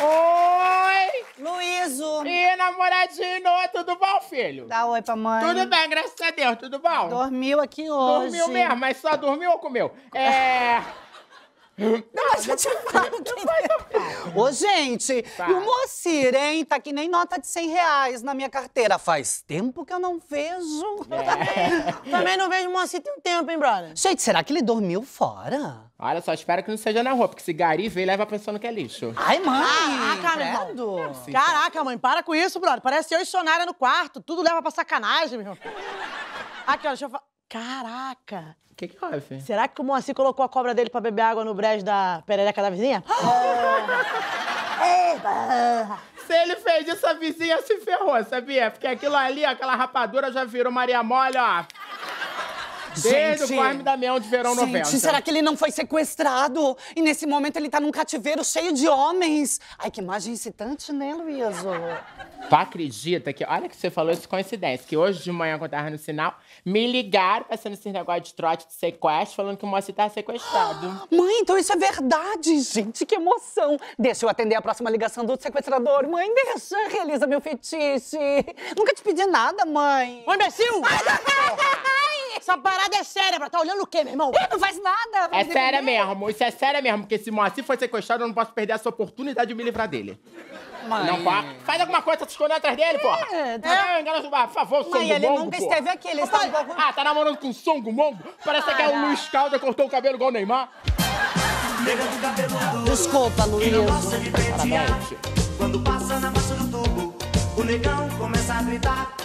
Oi! Luíso! E namoradinho, tudo bom, filho? Dá oi pra mãe. Tudo bem, graças a Deus, tudo bom? Dormiu aqui hoje. Dormiu mesmo, mas só dormiu ou comeu? É. Não, mas eu te falo. Quem... Ô, gente, tá. e o tá. Mocir, hein? Tá que nem nota de 100 reais na minha carteira. Faz tempo que eu não vejo. É. Também não vejo o Mocir tem um tempo, hein, brother? Gente, será que ele dormiu fora? Olha só, espero que não seja na rua, porque se gari vê, leva no que é lixo. Ai, mãe! Ah, ah, Caraca, meu irmão. Tá. Caraca, mãe, para com isso, brother. Parece eu e Sonara no quarto. Tudo leva pra sacanagem, meu irmão. Aqui, ó, deixa eu falar. Caraca! O que, que houve? Será que o Moacir colocou a cobra dele pra beber água no brejo da perereca da vizinha? Oh! se ele fez isso, a vizinha se ferrou, sabia? Porque aquilo ali, aquela rapadura já virou Maria Mole, ó. Desde gente, o da Damião de Verão gente, 90. Será que ele não foi sequestrado? E nesse momento ele tá num cativeiro cheio de homens. Ai, que imagem excitante, né, Luísa? Tu acredita que, olha que você falou isso coincidência, que hoje de manhã, quando eu tava no sinal, me ligaram passando esse negócio de trote de sequestro, falando que o moço tá sequestrado. Mãe, então isso é verdade, gente, que emoção. Deixa eu atender a próxima ligação do sequestrador. Mãe, deixa, realiza meu fetiche. Nunca te pedi nada, mãe. Ô, imbecil! Essa parada é séria, pra tá olhando o quê, meu irmão? não faz nada. Vai é séria mesmo, isso é sério mesmo, porque se Moacir foi sequestrado, eu não posso perder essa oportunidade de me livrar dele. Mãe. Não, pá. Faz alguma coisa, se escondendo é atrás dele, porra. É, tá... é por favor, Songo Mãe, ele Mongo, nunca porra. esteve aqui, ele está... Ah, tá namorando com um Songo Mongo? Parece ah, que é o Luiz Calda, cortou o cabelo igual o Neymar. Desculpa, Luiz. Quando passa na marcha do tubo, o negão começa a gritar.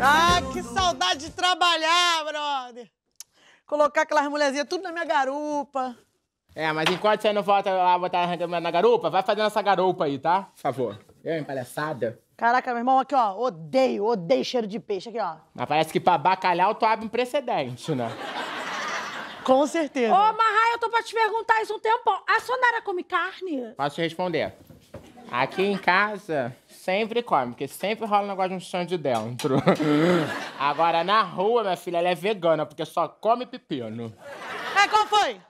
Ah, que saudade de trabalhar, brother! Colocar aquelas mulherzinhas tudo na minha garupa. É, mas enquanto você não volta lá botar na garupa, vai fazendo essa garupa aí, tá? Por favor. Eu empalhaçada. Caraca, meu irmão, aqui, ó, odeio, odeio cheiro de peixe, aqui, ó. Mas parece que pra bacalhau tu abre um precedente, né? Com certeza. Ô, Marra, eu tô pra te perguntar isso um tempão. A Sonara come carne? Posso te responder. Aqui em casa, sempre come, porque sempre rola um negócio de um chão de dentro. Agora, na rua, minha filha, ela é vegana, porque só come pepino. É, qual foi?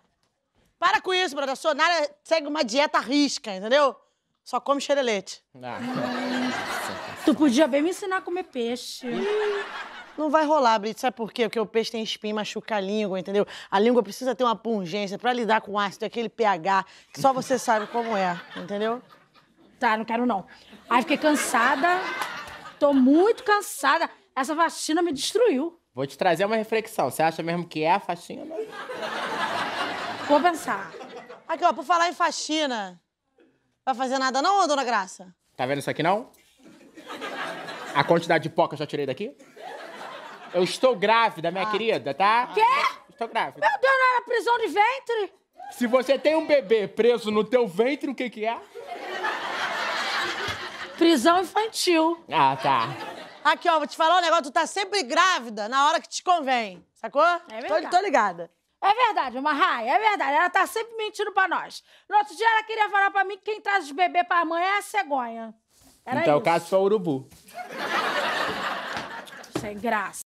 Para com isso, brother. A Sonara segue uma dieta risca, entendeu? Só come xerelete. Ah. Tu podia bem me ensinar a comer peixe. Não vai rolar, Brito. Sabe por quê? Porque o peixe tem espinho, machuca a língua, entendeu? A língua precisa ter uma pungência para lidar com ácido, aquele pH que só você sabe como é, entendeu? tá, não quero não. Aí fiquei cansada, tô muito cansada. Essa vacina me destruiu. Vou te trazer uma reflexão. Você acha mesmo que é a faxina? Vou pensar. Aqui, ó, por falar em faxina. Vai fazer nada não, dona Graça? Tá vendo isso aqui não? A quantidade de pó que eu já tirei daqui? Eu estou grávida, minha ah. querida, tá? Quê? Estou grávida. Meu Deus, não era prisão de ventre? Se você tem um bebê preso no teu ventre, o que que é? Prisão infantil. Ah, tá. Aqui, ó, vou te falar um negócio. Tu tá sempre grávida na hora que te convém, sacou? É verdade. Tô, tô ligada. É verdade, uma raia, é verdade. Ela tá sempre mentindo pra nós. No outro dia ela queria falar pra mim que quem traz os bebês pra mãe é a cegonha. Era então, é isso. o caso foi o urubu. Sem graça.